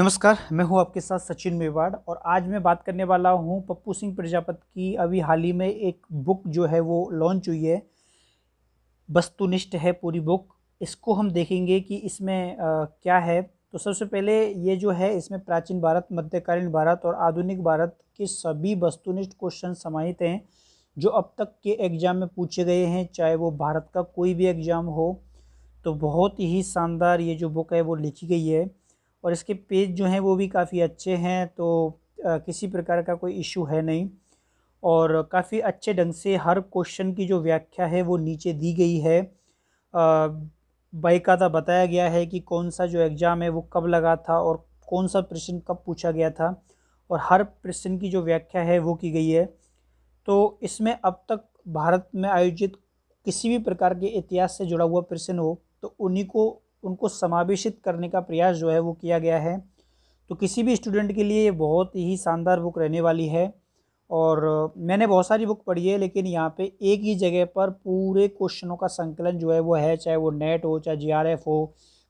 नमस्कार मैं हूं आपके साथ सचिन मेवाड़ और आज मैं बात करने वाला हूं पप्पू सिंह प्रजापत की अभी हाल ही में एक बुक जो है वो लॉन्च हुई है वस्तुनिष्ठ है पूरी बुक इसको हम देखेंगे कि इसमें आ, क्या है तो सबसे पहले ये जो है इसमें प्राचीन भारत मध्यकालीन भारत और आधुनिक भारत के सभी वस्तुनिष्ठ क्वेश्चन समाहित हैं जो अब तक के एग्ज़ाम में पूछे गए हैं चाहे वो भारत का कोई भी एग्ज़ाम हो तो बहुत ही शानदार ये जो बुक है वो लिखी गई है और इसके पेज जो हैं वो भी काफ़ी अच्छे हैं तो किसी प्रकार का कोई इशू है नहीं और काफ़ी अच्छे ढंग से हर क्वेश्चन की जो व्याख्या है वो नीचे दी गई है बाइकाता बताया गया है कि कौन सा जो एग्ज़ाम है वो कब लगा था और कौन सा प्रश्न कब पूछा गया था और हर प्रश्न की जो व्याख्या है वो की गई है तो इसमें अब तक भारत में आयोजित किसी भी प्रकार के इतिहास से जुड़ा हुआ प्रश्न हो तो उन्हीं को उनको समावेशित करने का प्रयास जो है वो किया गया है तो किसी भी स्टूडेंट के लिए ये बहुत ही शानदार बुक रहने वाली है और मैंने बहुत सारी बुक पढ़ी है लेकिन यहाँ पे एक ही जगह पर पूरे क्वेश्चनों का संकलन जो है वो है चाहे वो नेट हो चाहे जीआरएफ हो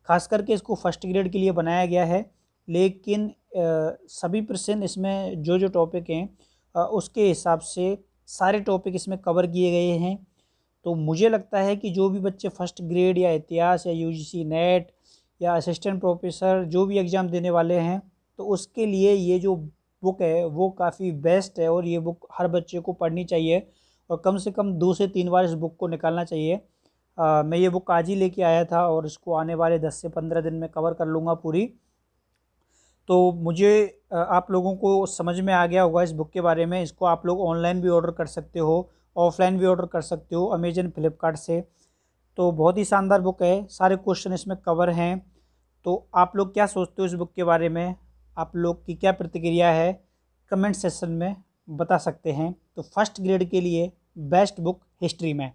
खास करके इसको फर्स्ट ग्रेड के लिए बनाया गया है लेकिन आ, सभी प्रश्न इसमें जो जो टॉपिक हैं उसके हिसाब से सारे टॉपिक इसमें कवर किए गए हैं तो मुझे लगता है कि जो भी बच्चे फर्स्ट ग्रेड या इतिहास या यू सी नेट या असिस्टेंट प्रोफेसर जो भी एग्ज़ाम देने वाले हैं तो उसके लिए ये जो बुक है वो काफ़ी बेस्ट है और ये बुक हर बच्चे को पढ़नी चाहिए और कम से कम दो से तीन बार इस बुक को निकालना चाहिए आ, मैं ये बुक आज ही लेके आया था और इसको आने वाले दस से पंद्रह दिन में कवर कर लूँगा पूरी तो मुझे आप लोगों को समझ में आ गया होगा इस बुक के बारे में इसको आप लोग ऑनलाइन भी ऑर्डर कर सकते हो ऑफलाइन भी ऑर्डर कर सकते हो अमेजन फ्लिपकार्ट से तो बहुत ही शानदार बुक है सारे क्वेश्चन इसमें कवर हैं तो आप लोग क्या सोचते हो इस बुक के बारे में आप लोग की क्या प्रतिक्रिया है कमेंट सेक्शन में बता सकते हैं तो फर्स्ट ग्रेड के लिए बेस्ट बुक हिस्ट्री में